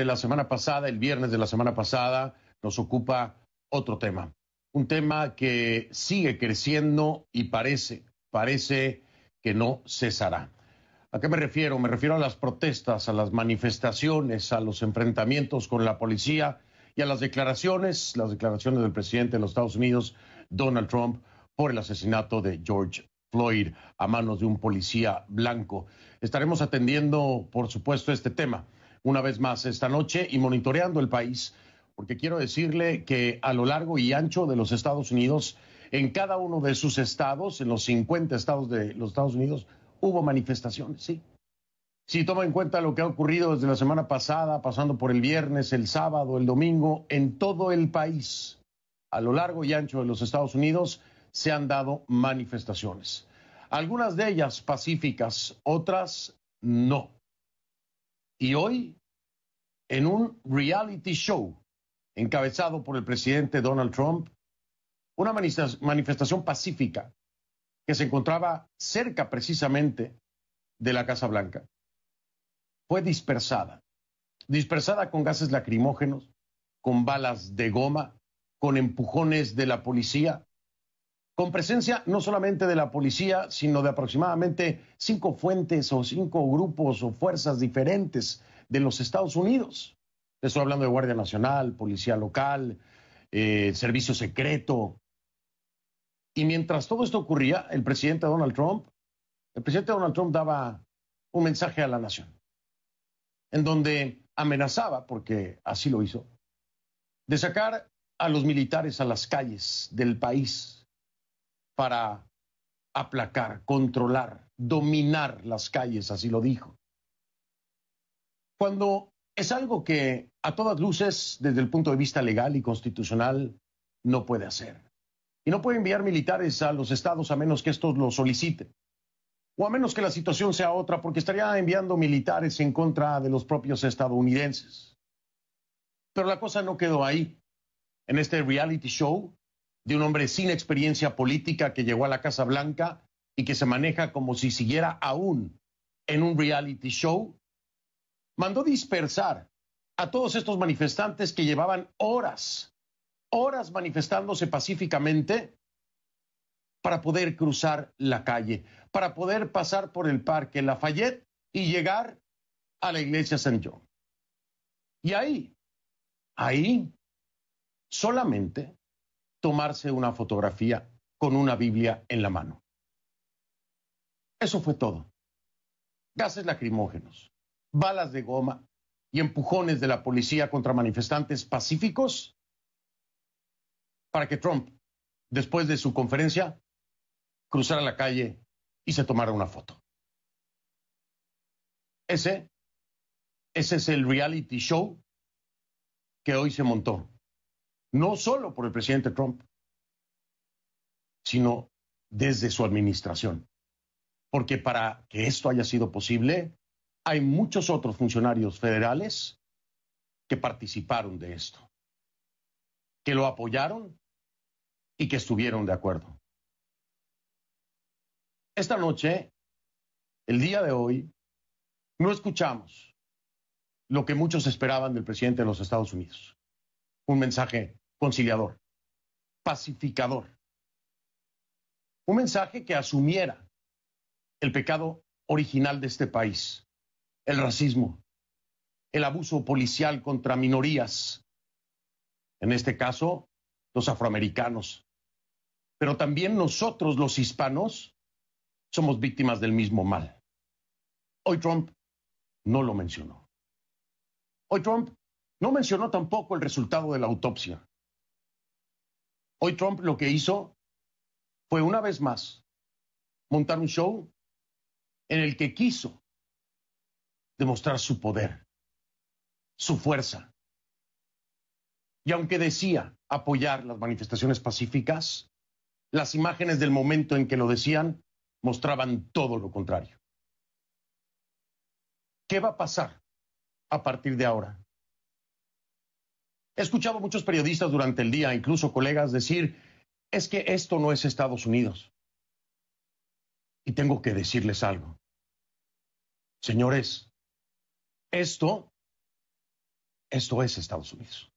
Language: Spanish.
de la semana pasada, el viernes de la semana pasada, nos ocupa otro tema. Un tema que sigue creciendo y parece, parece que no cesará. ¿A qué me refiero? Me refiero a las protestas, a las manifestaciones, a los enfrentamientos con la policía y a las declaraciones, las declaraciones del presidente de los Estados Unidos, Donald Trump, por el asesinato de George Floyd a manos de un policía blanco. Estaremos atendiendo, por supuesto, este tema una vez más esta noche y monitoreando el país, porque quiero decirle que a lo largo y ancho de los Estados Unidos, en cada uno de sus estados, en los 50 estados de los Estados Unidos, hubo manifestaciones, sí. Si toma en cuenta lo que ha ocurrido desde la semana pasada, pasando por el viernes, el sábado, el domingo, en todo el país, a lo largo y ancho de los Estados Unidos, se han dado manifestaciones. Algunas de ellas pacíficas, otras no. Y hoy en un reality show encabezado por el presidente Donald Trump, una manifestación pacífica que se encontraba cerca precisamente de la Casa Blanca. Fue dispersada, dispersada con gases lacrimógenos, con balas de goma, con empujones de la policía, con presencia no solamente de la policía, sino de aproximadamente cinco fuentes o cinco grupos o fuerzas diferentes de los Estados Unidos. Estoy hablando de Guardia Nacional, Policía Local, eh, Servicio Secreto. Y mientras todo esto ocurría, el presidente Donald Trump, el presidente Donald Trump daba un mensaje a la nación, en donde amenazaba, porque así lo hizo, de sacar a los militares a las calles del país, para aplacar, controlar, dominar las calles, así lo dijo. Cuando es algo que a todas luces, desde el punto de vista legal y constitucional, no puede hacer. Y no puede enviar militares a los estados a menos que estos lo soliciten. O a menos que la situación sea otra, porque estaría enviando militares en contra de los propios estadounidenses. Pero la cosa no quedó ahí. En este reality show, de un hombre sin experiencia política que llegó a la Casa Blanca y que se maneja como si siguiera aún en un reality show, mandó dispersar a todos estos manifestantes que llevaban horas, horas manifestándose pacíficamente para poder cruzar la calle, para poder pasar por el parque Lafayette y llegar a la iglesia San John. Y ahí, ahí, solamente tomarse una fotografía con una Biblia en la mano. Eso fue todo. Gases lacrimógenos, balas de goma y empujones de la policía contra manifestantes pacíficos para que Trump, después de su conferencia, cruzara la calle y se tomara una foto. Ese, ese es el reality show que hoy se montó no solo por el presidente Trump, sino desde su administración. Porque para que esto haya sido posible, hay muchos otros funcionarios federales que participaron de esto, que lo apoyaron y que estuvieron de acuerdo. Esta noche, el día de hoy, no escuchamos lo que muchos esperaban del presidente de los Estados Unidos. Un mensaje conciliador, pacificador. Un mensaje que asumiera el pecado original de este país, el racismo, el abuso policial contra minorías, en este caso los afroamericanos, pero también nosotros los hispanos somos víctimas del mismo mal. Hoy Trump no lo mencionó. Hoy Trump no mencionó tampoco el resultado de la autopsia. Hoy Trump lo que hizo fue una vez más montar un show en el que quiso demostrar su poder, su fuerza. Y aunque decía apoyar las manifestaciones pacíficas, las imágenes del momento en que lo decían mostraban todo lo contrario. ¿Qué va a pasar a partir de ahora? He escuchado muchos periodistas durante el día, incluso colegas, decir, es que esto no es Estados Unidos. Y tengo que decirles algo. Señores, esto, esto es Estados Unidos.